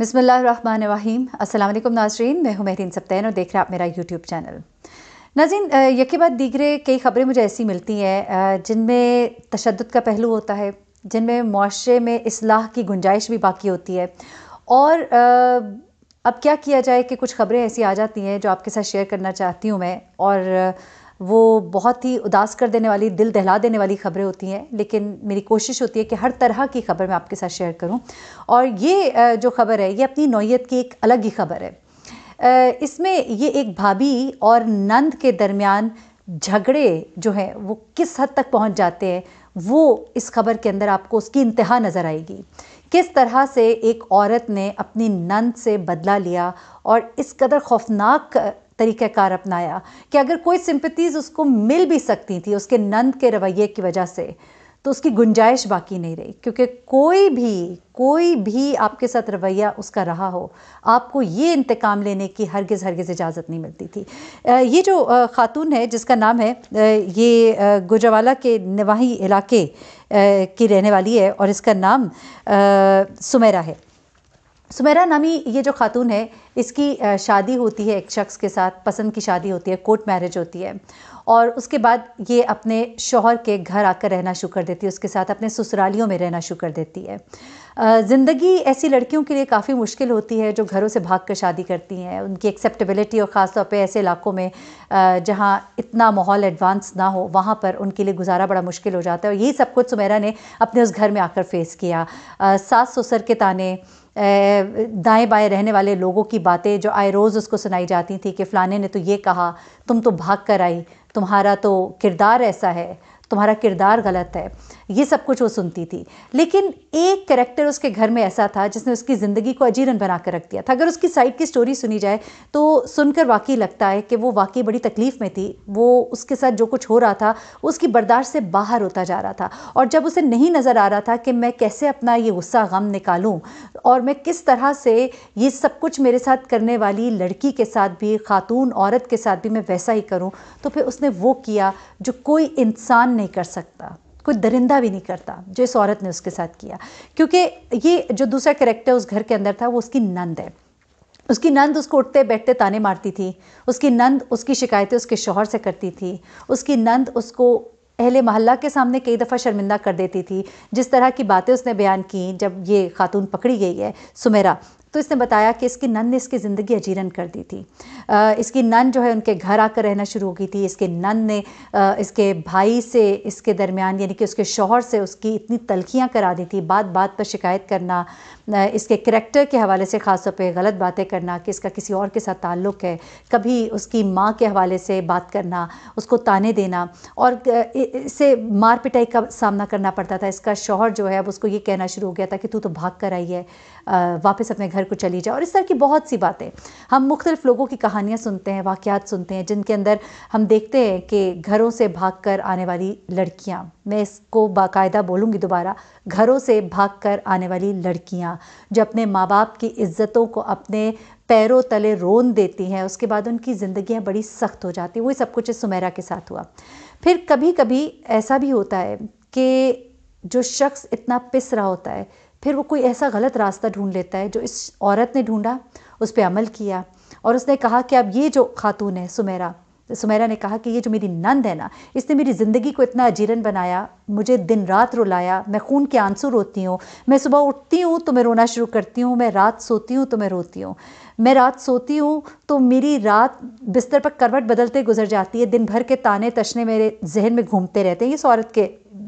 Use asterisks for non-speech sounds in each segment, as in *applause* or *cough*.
वाहिम अल्लाम नाजरीन मैं हूँ महरीन सप्तैन और देख रहे हैं आप मेरा यूट्यूब चैनल नाजीन यके बाद दीगरे कई ख़बरें मुझे ऐसी मिलती हैं जिनमें तशद का पहलू होता है जिनमें माशरे में असलाह की गुंजाइश भी बाकी होती है और अब क्या किया जाए कि कुछ ख़बरें ऐसी आ जाती हैं जो आपके साथ शेयर करना चाहती हूँ मैं और वो बहुत ही उदास कर देने वाली दिल दहला देने वाली खबरें होती हैं लेकिन मेरी कोशिश होती है कि हर तरह की खबर मैं आपके साथ शेयर करूं और ये जो खबर है ये अपनी नौीयत की एक अलग ही खबर है इसमें ये एक भाभी और नंद के दरमियान झगड़े जो हैं वो किस हद तक पहुंच जाते हैं वो इस खबर के अंदर आपको उसकी इंतहा नज़र आएगी किस तरह से एक औरत ने अपनी नंद से बदला लिया और इस कदर खौफनाक तरीक़ाकार अपनाया कि अगर कोई सिम्पतीज़ उसको मिल भी सकती थी उसके नंद के रवैये की वजह से तो उसकी गुंजाइश बाकी नहीं रही क्योंकि कोई भी कोई भी आपके साथ रवैया उसका रहा हो आपको ये इंतकाम लेने की हरगिज़ हरगिज़ इजाज़त नहीं मिलती थी ये जो ख़ातून है जिसका नाम है ये गुजरावाला के नवाही इलाके की रहने वाली है और इसका नाम सुमेरा है सुमेरा नामी ये जो खातून है इसकी शादी होती है एक शख्स के साथ पसंद की शादी होती है कोर्ट मैरिज होती है और उसके बाद ये अपने शोहर के घर आकर रहना शुरू कर देती है उसके साथ अपने ससुरालियों में रहना शुरू कर देती है ज़िंदगी ऐसी लड़कियों के लिए काफ़ी मुश्किल होती है जो घरों से भाग कर शादी करती हैं उनकी एक्सेप्टेबिलिटी और ख़ासतौर पर ऐसे इलाकों में जहाँ इतना माहौल एडवांस ना हो वहाँ पर उनके लिए गुजारा बड़ा मुश्किल हो जाता है और यही सब कुछ सुमेरा ने अपने उस घर में आकर फेस किया सास ससुर के ताने दाएं बाएँ रहने वाले लोगों की बातें जो आए रोज़ उसको सुनाई जाती थी कि फ़लाने ने तो ये कहा तुम तो भाग कर आई तुम्हारा तो किरदार ऐसा है तुम्हारा किरदार गलत है ये सब कुछ वो सुनती थी लेकिन एक करेक्टर उसके घर में ऐसा था जिसने उसकी ज़िंदगी को अजीरन बना कर रख दिया था अगर उसकी साइड की स्टोरी सुनी जाए तो सुनकर वाकई लगता है कि वो वाकई बड़ी तकलीफ़ में थी वो उसके साथ जो कुछ हो रहा था उसकी बर्दाश्त से बाहर होता जा रहा था और जब उसे नहीं नज़र आ रहा था कि मैं कैसे अपना ये गुस्सा गम निकालूँ और मैं किस तरह से ये सब कुछ मेरे साथ करने वाली लड़की के साथ भी खातून औरत के साथ भी मैं वैसा ही करूँ तो फिर उसने वो किया जो कोई इंसान नहीं कर सकता कोई दरिंदा भी नहीं करता जो इस औरत ने उसके साथ किया क्योंकि ये जो दूसरा करेक्टर उस घर के अंदर था वो उसकी नंद है उसकी नंद उसको उठते बैठते ताने मारती थी उसकी नंद उसकी शिकायतें उसके शोहर से करती थी उसकी नंद उसको अहले महल्ला के सामने कई दफ़ा शर्मिंदा कर देती थी जिस तरह की बातें उसने बयान की जब ये खातून पकड़ी गई है सुमेरा तो इसने बताया कि इसकी नन ने इसकी ज़िंदगी अजीरन कर दी थी आ, इसकी नन जो है उनके घर आकर रहना शुरू हो गई थी इसके नन ने आ, इसके भाई से इसके दरमियान यानी कि उसके शोहर से उसकी इतनी तलखियाँ करा दी थी बात बात पर शिकायत करना इसके करेक्टर के हवाले से ख़ास तौर पर गलत बातें करना कि इसका किसी और के साथ ताल्लुक़ है कभी उसकी माँ के हवाले से बात करना उसको ताने देना और इससे मार पिटाई का सामना करना पड़ता था इसका शोहर जो है अब उसको ये कहना शुरू हो गया था कि तू तो भाग कर आई है वापस अपने घर को चली जाए और इस तरह की बहुत सी बातें हम मुख्तलिफ लोगों की कहानियाँ सुनते हैं वाक़ात सुनते हैं जिनके अंदर हम देखते हैं कि घरों से भाग कर आने वाली लड़कियाँ मैं इसको बाकायदा बोलूँगी दोबारा घरों से भाग कर आने वाली लड़कियाँ जो अपने माँ बाप की इज़्ज़तों को अपने पैरों तले रोन देती हैं उसके बाद उनकी ज़िंदियाँ बड़ी सख्त हो जाती हैं वही सब कुछ सुमेरा के साथ हुआ फिर कभी कभी ऐसा भी होता है कि जो शख्स इतना पिस रहा होता है फिर वो कोई ऐसा गलत रास्ता ढूंढ लेता है जो इस औरत ने ढूंढा उस पर अमल किया और उसने कहा कि अब ये जो खातून है सुमेरा सुमेरा ने कहा कि ये जो मेरी नंद है ना इसने मेरी ज़िंदगी को इतना अजीरन बनाया मुझे दिन रात रुलाया मैं खून के आंसू रोती हूँ मैं सुबह उठती हूँ तो मैं रोना शुरू करती हूँ मैं रात सोती हूँ तो मैं रोती हूँ मैं रात सोती हूँ तो मेरी रात बिस्तर पर करवट बदलते गुजर जाती है दिन भर के ताने तशने मेरे जहन में घूमते रहते हैं इस औरत के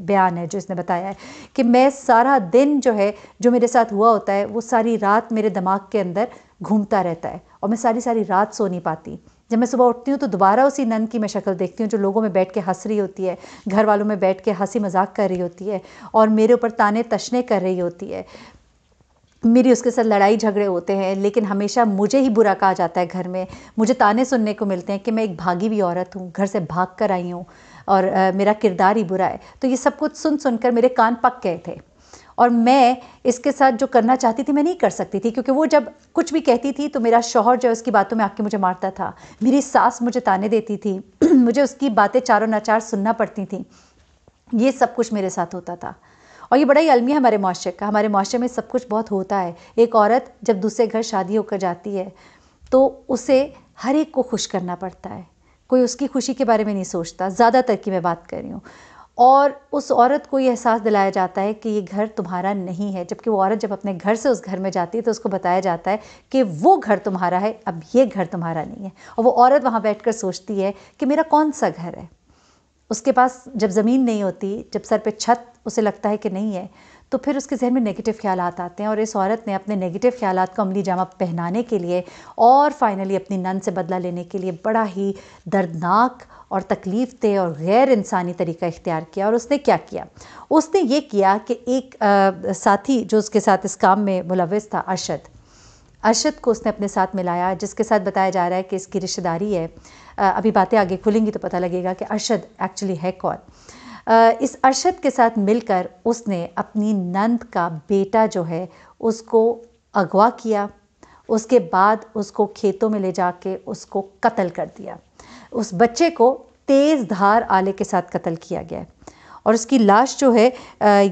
बयान है जो इसने बताया है कि मैं सारा दिन जो है जो मेरे साथ हुआ होता है वो सारी रात मेरे दिमाग के अंदर घूमता रहता है और मैं सारी सारी रात सो नहीं पाती जब मैं सुबह उठती हूँ तो दोबारा उसी नंद की मैं शक्ल देखती हूँ जो लोगों में बैठ के हंस रही होती है घर वालों में बैठ के हंसी मजाक कर रही होती है और मेरे ऊपर ताने तशने कर रही होती है मेरी उसके साथ लड़ाई झगड़े होते हैं लेकिन हमेशा मुझे ही बुरा कहा जाता है घर में मुझे ताने सुनने को मिलते हैं कि मैं एक भागी हुई औरत हूँ घर से भाग कर आई हूँ और मेरा किरदार ही बुरा है तो ये सब कुछ सुन सुनकर मेरे कान पक गए थे और मैं इसके साथ जो करना चाहती थी मैं नहीं कर सकती थी क्योंकि वो जब कुछ भी कहती थी तो मेरा शोहर जो है उसकी बातों में आके मुझे मारता था मेरी सास मुझे ताने देती थी *clears throat* मुझे उसकी बातें चारों नाचार सुनना पड़ती थी ये सब कुछ मेरे साथ होता था और ये बड़ा ही अलमिया हमारे माशरे का हमारे माशरे में सब कुछ बहुत होता है एक औरत जब दूसरे घर शादी होकर जाती है तो उसे हर एक को खुश करना पड़ता है कोई उसकी खुशी के बारे में नहीं सोचता ज़्यादातर की मैं बात कर रही हूँ और उस औरत को ये एहसास दिलाया जाता है कि ये घर तुम्हारा नहीं है जबकि वो औरत जब अपने घर से उस घर में जाती है तो उसको बताया जाता है कि वो घर तुम्हारा है अब ये घर तुम्हारा नहीं है और वो औरत वहाँ बैठ कर सोचती है कि मेरा कौन सा घर है उसके पास जब ज़मीन नहीं होती जब सर पे छत उसे लगता है कि नहीं है तो फिर उसके जहन में नेगेटिव ख्याल आते हैं और इस औरत ने अपने नेगेटिव ख्याल को अमली जामा पहनाने के लिए और फाइनली अपनी नन से बदला लेने के लिए बड़ा ही दर्दनाक और तकलीफ दे और गैर इंसानी तरीका इख्तियार किया और उसने क्या किया उसने ये किया कि एक आ, साथी जो उसके साथ इस काम में मुलविस था अरशद अरशद को उसने अपने साथ मिलाया जिसके साथ बताया जा रहा है कि इसकी रिश्तेदारी है अभी बातें आगे खुलेंगी तो पता लगेगा कि अरशद एक्चुअली है कौन इस अरशद के साथ मिलकर उसने अपनी नंद का बेटा जो है उसको अगवा किया उसके बाद उसको खेतों में ले जाके उसको कत्ल कर दिया उस बच्चे को तेज़ धार आले के साथ कत्ल किया गया और उसकी लाश जो है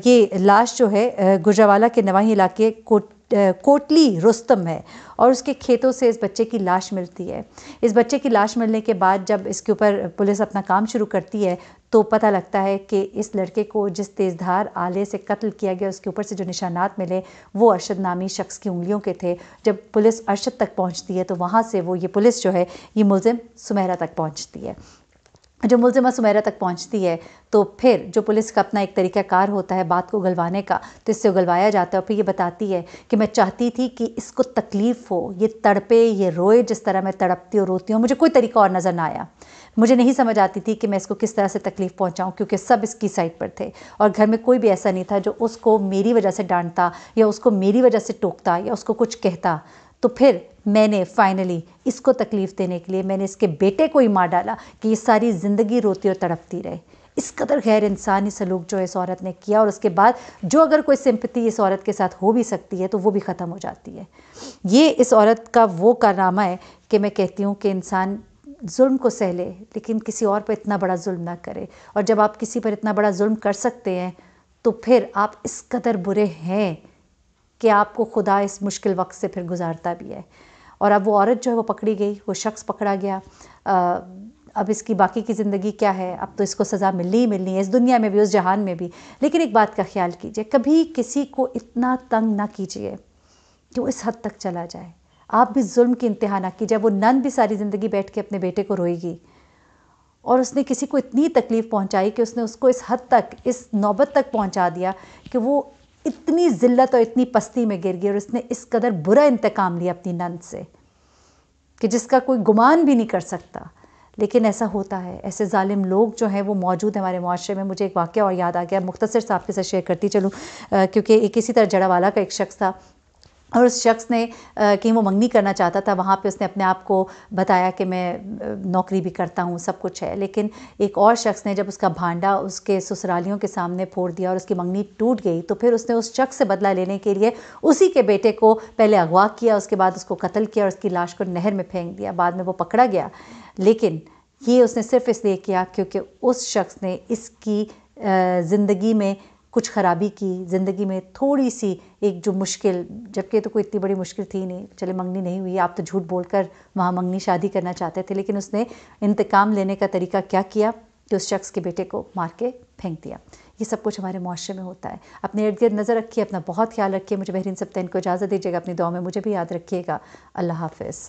ये लाश जो है गुजरावाला के नवाही इलाके कोट कोटली रुस्तम है और उसके खेतों से इस बच्चे की लाश मिलती है इस बच्चे की लाश मिलने के बाद जब इसके ऊपर पुलिस अपना काम शुरू करती है तो पता लगता है कि इस लड़के को जिस तेज़धार आले से कत्ल किया गया उसके ऊपर से जो निशानात मिले वो अरशद नामी शख्स की उंगलियों के थे जब पुलिस अरशद तक पहुंचती है तो वहाँ से वो ये पुलिस जो है ये मुलिम सुमहरा तक पहुंचती है जो मुलजमा सुमेरा तक पहुंचती है तो फिर जो पुलिस का अपना एक तरीका कार होता है बात को गलवाने का तो इससे गलवाया जाता है और फिर ये बताती है कि मैं चाहती थी कि इसको तकलीफ़ हो ये तड़पे ये रोए जिस तरह मैं तड़पती और रोती हूँ मुझे कोई तरीका और नज़र ना आया मुझे नहीं समझ आती थी कि मैं इसको किस तरह से तकलीफ़ पहुँचाऊँ क्योंकि सब इसकी साइड पर थे और घर में कोई भी ऐसा नहीं था जो उसको मेरी वजह से डांटता या उसको मेरी वजह से टोकता या उसको कुछ कहता तो फिर मैंने फाइनली इसको तकलीफ़ देने के लिए मैंने इसके बेटे को ही मार डाला कि ये सारी ज़िंदगी रोती और तड़पती रहे इस कदर गैर इंसानी सलूक जो इस औरत ने किया और उसके बाद जो अगर कोई सिंपति इस औरत के साथ हो भी सकती है तो वो भी ख़त्म हो जाती है ये इस औरत का वो कारनामा है कि मैं कहती हूँ कि इंसान जुल्म को सह ले लेकिन किसी और पर इतना बड़ा जुल्म ना करे और जब आप किसी पर इतना बड़ा जुल्म कर सकते हैं तो फिर आप इस कदर बुरे हैं कि आपको खुदा इस मुश्किल वक्त से फिर गुजारता भी है और अब वो औरत जो है वो पकड़ी गई वो शख्स पकड़ा गया आ, अब इसकी बाकी की ज़िंदगी क्या है अब तो इसको सज़ा मिलनी ही मिलनी है इस दुनिया में भी उस जहान में भी लेकिन एक बात का ख्याल कीजिए कभी किसी को इतना तंग ना कीजिए कि वो इस हद तक चला जाए आप भी जुल्म की इंतहा ना कीजिए वो नन भी सारी ज़िंदगी बैठ के अपने बेटे को रोएगी और उसने किसी को इतनी तकलीफ़ पहुंचाई कि उसने उसको इस हद तक इस नौबत तक पहुंचा दिया कि वो इतनी ज़िल्लत और इतनी पस्ती में गिर गई और उसने इस कदर बुरा इंतकाम लिया अपनी नंद से कि जिसका कोई गुमान भी नहीं कर सकता लेकिन ऐसा होता है ऐसे ालिम लोग जो हैं वो मौजूद हैं हमारे माशरे में मुझे एक वाक्य और याद आ गया मुख्तसर साहब के साथ शेयर करती चलूँ क्योंकि एक इसी तरह जड़ावाला का एक शख्स था और उस शख्स ने कि वो मंगनी करना चाहता था वहाँ पे उसने अपने आप को बताया कि मैं नौकरी भी करता हूँ सब कुछ है लेकिन एक और शख्स ने जब उसका भांडा उसके ससुरालियों के सामने फोड़ दिया और उसकी मंगनी टूट गई तो फिर उसने उस शख्स से बदला लेने के लिए उसी के बेटे को पहले अगवा किया उसके बाद उसको कत्ल किया और उसकी लाश को नहर में फेंक दिया बाद में वो पकड़ा गया लेकिन ये उसने सिर्फ इसलिए किया क्योंकि उस शख्स ने इसकी ज़िंदगी में कुछ ख़राबी की ज़िंदगी में थोड़ी सी एक जो मुश्किल जबकि तो कोई इतनी बड़ी मुश्किल थी नहीं चले मंगनी नहीं हुई आप तो झूठ बोलकर वहाँ मंगनी शादी करना चाहते थे लेकिन उसने इंतकाम लेने का तरीका क्या किया कि उस शख्स के बेटे को मार के फेंक दिया ये सब कुछ हमारे मुआरे में होता है अपने इर्द गिर्द नज़र रखिए अपना बहुत ख्याल रखिए मुझे बहरीन सप्तैन को इजाज़त दीजिएगा अपनी दुआ में मुझे भी याद रखिएगा अल्लाह हाफिज़